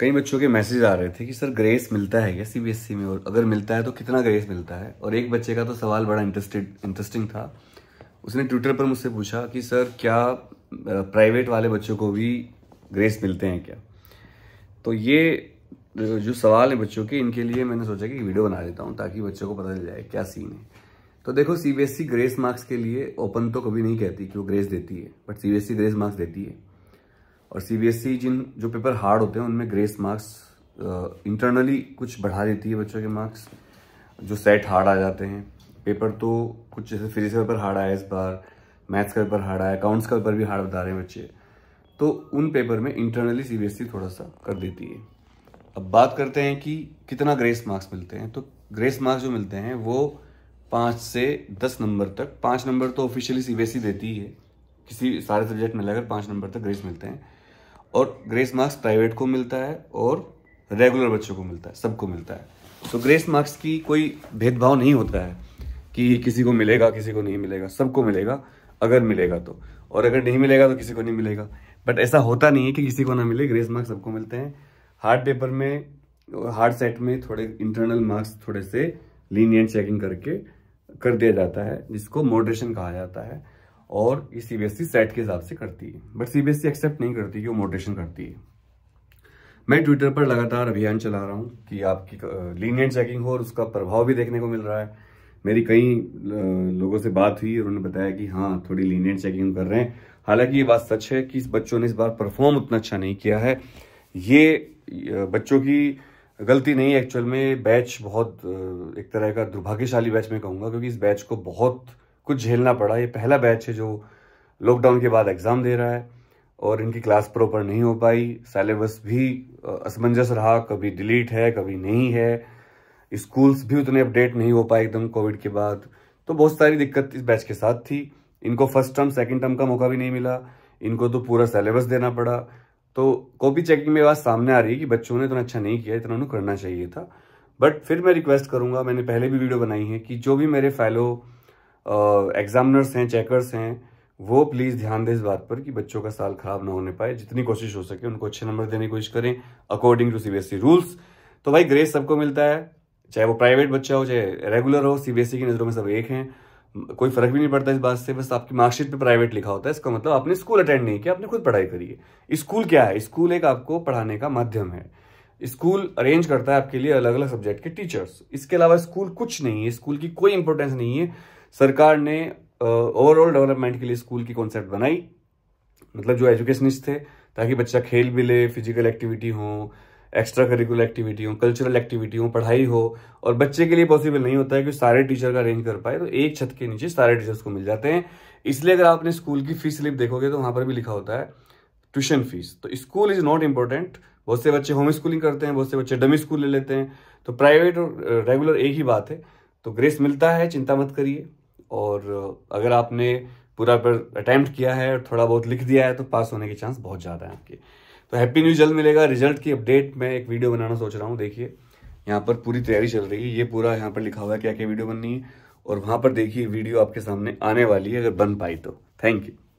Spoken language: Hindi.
कई बच्चों के मैसेज आ रहे थे कि सर ग्रेस मिलता है क्या सीबीएसई e में और अगर मिलता है तो कितना ग्रेस मिलता है और एक बच्चे का तो सवाल बड़ा इंटरेस्टेड इंटरेस्टिंग था उसने ट्विटर पर मुझसे पूछा कि सर क्या प्राइवेट वाले बच्चों को भी ग्रेस मिलते हैं क्या तो ये जो सवाल है बच्चों के इनके लिए मैंने सोचा कि वीडियो बना देता हूँ ताकि बच्चों को पता चल जाए क्या सीन है तो देखो सी ग्रेस मार्क्स के लिए ओपन तो कभी नहीं कहती कि वो ग्रेस देती है बट सी ग्रेस मार्क्स देती है और सीबीएसई e जिन जो पेपर हार्ड होते हैं उनमें ग्रेस मार्क्स इंटरनली कुछ बढ़ा देती है बच्चों के मार्क्स जो सेट हार्ड आ जाते हैं पेपर तो कुछ जैसे फिजिक्स का पेपर हार्ड आया इस बार मैथ्स का पेपर हार्ड आया अकाउंट्स का पेपर भी हार्ड बता रहे हैं बच्चे तो उन पेपर में इंटरनली सीबीएसई थोड़ा सा कर देती है अब बात करते हैं कि कितना ग्रेस मार्क्स मिलते हैं तो ग्रेस मार्क्स जो मिलते हैं वो पाँच से दस नंबर तक पाँच नंबर तो ऑफिशियली सी e देती है किसी सारे सब्जेक्ट में लगाकर पाँच नंबर तक ग्रेस मिलते हैं और ग्रेस मार्क्स प्राइवेट को मिलता है और रेगुलर बच्चों को मिलता है सबको मिलता है तो ग्रेस मार्क्स की कोई भेदभाव नहीं होता है कि किसी को मिलेगा किसी को नहीं मिलेगा सबको मिलेगा अगर मिलेगा तो और अगर नहीं मिलेगा तो किसी को नहीं मिलेगा बट ऐसा होता नहीं है कि किसी को ना मिले ग्रेस मार्क्स सबको मिलते हैं हार्ड पेपर में हार्ड सेट में थोड़े इंटरनल मार्क्स थोड़े से लीनियन चेकिंग करके कर दिया जाता है जिसको मॉडरेशन कहा जाता है और ये सीबीएससी सेट e के हिसाब से करती है बट सीबीएससी एक्सेप्ट नहीं करती कि वो मोटेशन करती है मैं ट्विटर पर लगातार अभियान चला रहा हूँ कि आपकी लीनियंट चेकिंग हो और उसका प्रभाव भी देखने को मिल रहा है मेरी कई लोगों से बात हुई उन्होंने बताया कि हाँ थोड़ी लीनियंट चेकिंग कर रहे हैं हालांकि ये बात सच है कि इस बच्चों ने इस बार परफॉर्म उतना अच्छा नहीं किया है ये बच्चों की गलती नहीं एक्चुअल में बैच बहुत एक तरह का दुर्भाग्यशाली बैच में कहूँगा क्योंकि इस बैच को बहुत कुछ झेलना पड़ा ये पहला बैच है जो लॉकडाउन के बाद एग्ज़ाम दे रहा है और इनकी क्लास प्रॉपर नहीं हो पाई सेलेबस भी असमंजस रहा कभी डिलीट है कभी नहीं है स्कूल्स भी उतने अपडेट नहीं हो पाए एकदम कोविड के बाद तो बहुत सारी दिक्कत इस बैच के साथ थी इनको फर्स्ट टर्म सेकंड टर्म का मौका भी नहीं मिला इनको तो पूरा सेलेबस देना पड़ा तो कॉपी चेकिंग में बात सामने आ रही है कि बच्चों ने इतना अच्छा नहीं किया इतना उन्होंने करना चाहिए था बट फिर मैं रिक्वेस्ट करूंगा मैंने पहले भी वीडियो बनाई है कि जो भी मेरे फैलो एग्जामिनर्स हैं चेकर्स हैं वो प्लीज़ ध्यान दें इस बात पर कि बच्चों का साल खराब ना होने पाए जितनी कोशिश हो सके उनको अच्छे नंबर देने की कोशिश करें अकॉर्डिंग टू सीबीएसई रूल्स तो भाई ग्रेस सबको मिलता है चाहे वो प्राइवेट बच्चा हो चाहे रेगुलर हो सीबीएसई e की नज़रों में सब एक हैं कोई फर्क भी नहीं पड़ता इस बात से बस आपकी मार्कशीट पे प्राइवेट लिखा होता है इसका मतलब आपने स्कूल अटेंड नहीं किया आपने खुद पढ़ाई करी है स्कूल क्या है स्कूल एक आपको पढ़ाने का माध्यम है स्कूल अरेंज करता है आपके लिए अलग अलग सब्जेक्ट के टीचर्स इसके अलावा स्कूल कुछ नहीं है स्कूल की कोई इंपॉर्टेंस नहीं है सरकार ने ओवरऑल डेवलपमेंट के लिए स्कूल की कॉन्सेप्ट बनाई मतलब जो एजुकेशनिस्ट थे ताकि बच्चा खेल भी ले फिजिकल एक्टिविटी हो एक्स्ट्रा करिकुलर एक्टिविटी हो कल्चरल एक्टिविटी हो पढ़ाई हो और बच्चे के लिए पॉसिबल नहीं होता है कि सारे टीचर का अरेंज कर पाए तो एक छत के नीचे सारे टीचर्स को मिल जाते हैं इसलिए अगर आपने स्कूल की फीस स्लिप देखोगे तो वहाँ पर भी लिखा होता है ट्यूशन फीस तो स्कूल इज़ नॉट इम्पोर्टेंट बहुत से बच्चे होम स्कूलिंग करते हैं बहुत से बच्चे डमी स्कूल ले लेते हैं तो प्राइवेट और रेगुलर एक ही बात है तो ग्रेस मिलता है चिंता मत करिए और अगर आपने पूरा पर अटैम्प्ट किया है और थोड़ा बहुत लिख दिया है तो पास होने के चांस बहुत ज़्यादा है आपके तो हैप्पी न्यूज जल्द मिलेगा रिजल्ट की अपडेट मैं एक वीडियो बनाना सोच रहा हूँ देखिए यहाँ पर पूरी तैयारी चल रही है ये पूरा यहाँ पर लिखा हुआ है क्या क्या वीडियो बननी है और वहाँ पर देखिए वीडियो आपके सामने आने वाली है अगर बन पाई तो थैंक यू